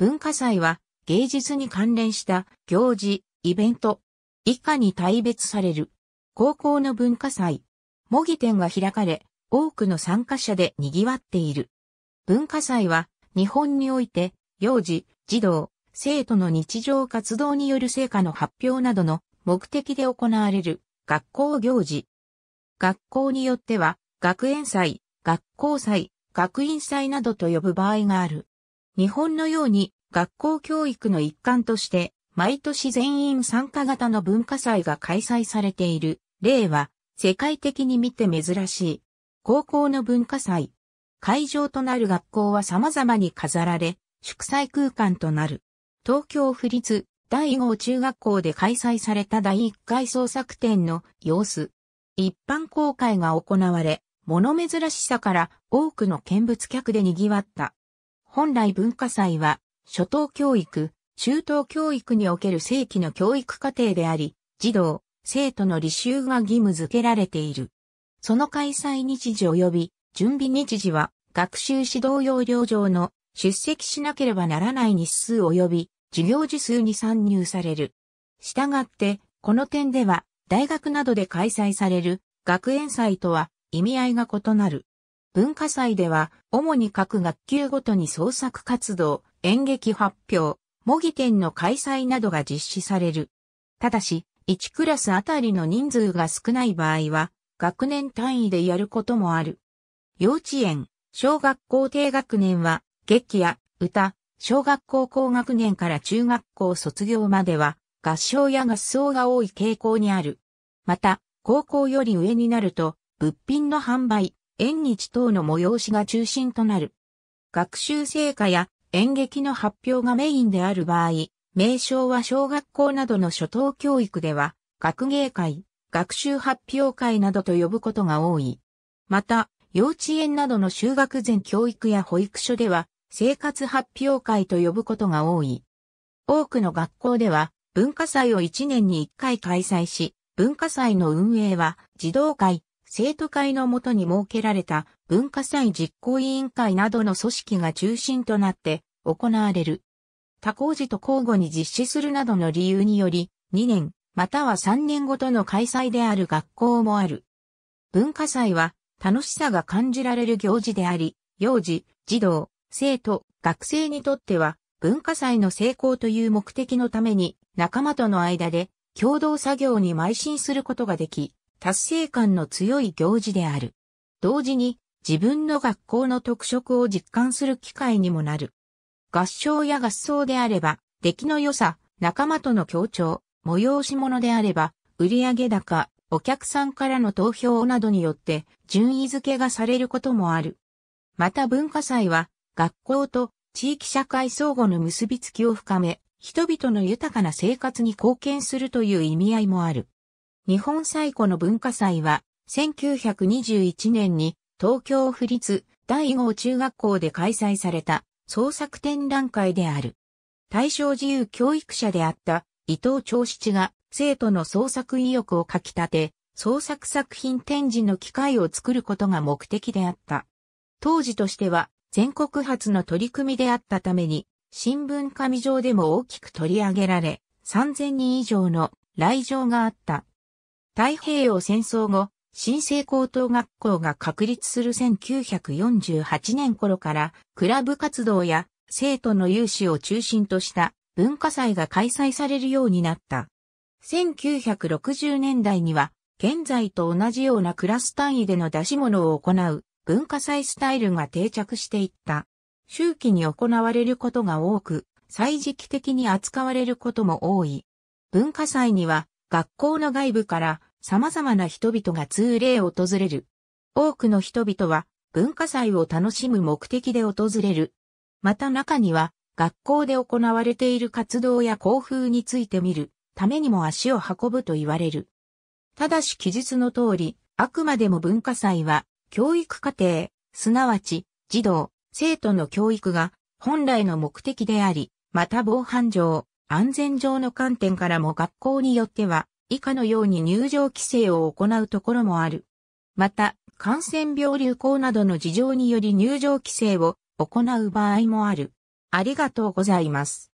文化祭は芸術に関連した行事、イベント、以下に大別される。高校の文化祭、模擬展が開かれ、多くの参加者で賑わっている。文化祭は日本において幼児、児童、生徒の日常活動による成果の発表などの目的で行われる学校行事。学校によっては学園祭、学校祭、学院祭などと呼ぶ場合がある。日本のように学校教育の一環として、毎年全員参加型の文化祭が開催されている例は、世界的に見て珍しい。高校の文化祭。会場となる学校は様々に飾られ、祝祭空間となる。東京府立第5中学校で開催された第1回創作展の様子。一般公開が行われ、物珍しさから多くの見物客で賑わった。本来文化祭は、初等教育、中等教育における正規の教育課程であり、児童、生徒の履修が義務付けられている。その開催日時及び準備日時は学習指導要領上の出席しなければならない日数及び授業時数に参入される。したがって、この点では大学などで開催される学園祭とは意味合いが異なる。文化祭では、主に各学級ごとに創作活動、演劇発表、模擬展の開催などが実施される。ただし、1クラスあたりの人数が少ない場合は、学年単位でやることもある。幼稚園、小学校低学年は、劇や歌、小学校高学年から中学校卒業までは、合唱や合奏が多い傾向にある。また、高校より上になると、物品の販売、縁日等の催しが中心となる。学習成果や演劇の発表がメインである場合、名称は小学校などの初等教育では、学芸会、学習発表会などと呼ぶことが多い。また、幼稚園などの修学前教育や保育所では、生活発表会と呼ぶことが多い。多くの学校では、文化祭を1年に1回開催し、文化祭の運営は、児童会、生徒会のもとに設けられた文化祭実行委員会などの組織が中心となって行われる。他工事と交互に実施するなどの理由により、2年または3年ごとの開催である学校もある。文化祭は楽しさが感じられる行事であり、幼児、児童、生徒、学生にとっては文化祭の成功という目的のために仲間との間で共同作業に邁進することができ、達成感の強い行事である。同時に自分の学校の特色を実感する機会にもなる。合唱や合奏であれば、出来の良さ、仲間との協調、催し物であれば、売上高、お客さんからの投票などによって順位付けがされることもある。また文化祭は、学校と地域社会相互の結びつきを深め、人々の豊かな生活に貢献するという意味合いもある。日本最古の文化祭は、1921年に東京府立第5中学校で開催された創作展覧会である。大正自由教育者であった伊藤長七が生徒の創作意欲をかき立て、創作作品展示の機会を作ることが目的であった。当時としては全国初の取り組みであったために、新聞紙上でも大きく取り上げられ、3000人以上の来場があった。太平洋戦争後、新生高等学校が確立する1948年頃から、クラブ活動や生徒の有志を中心とした文化祭が開催されるようになった。1960年代には、現在と同じようなクラス単位での出し物を行う文化祭スタイルが定着していった。周期に行われることが多く、最時期的に扱われることも多い。文化祭には、学校の外部から様々な人々が通例を訪れる。多くの人々は文化祭を楽しむ目的で訪れる。また中には学校で行われている活動や校風について見るためにも足を運ぶと言われる。ただし記述の通り、あくまでも文化祭は教育課程、すなわち児童、生徒の教育が本来の目的であり、また防犯上、安全上の観点からも学校によっては以下のように入場規制を行うところもある。また、感染病流行などの事情により入場規制を行う場合もある。ありがとうございます。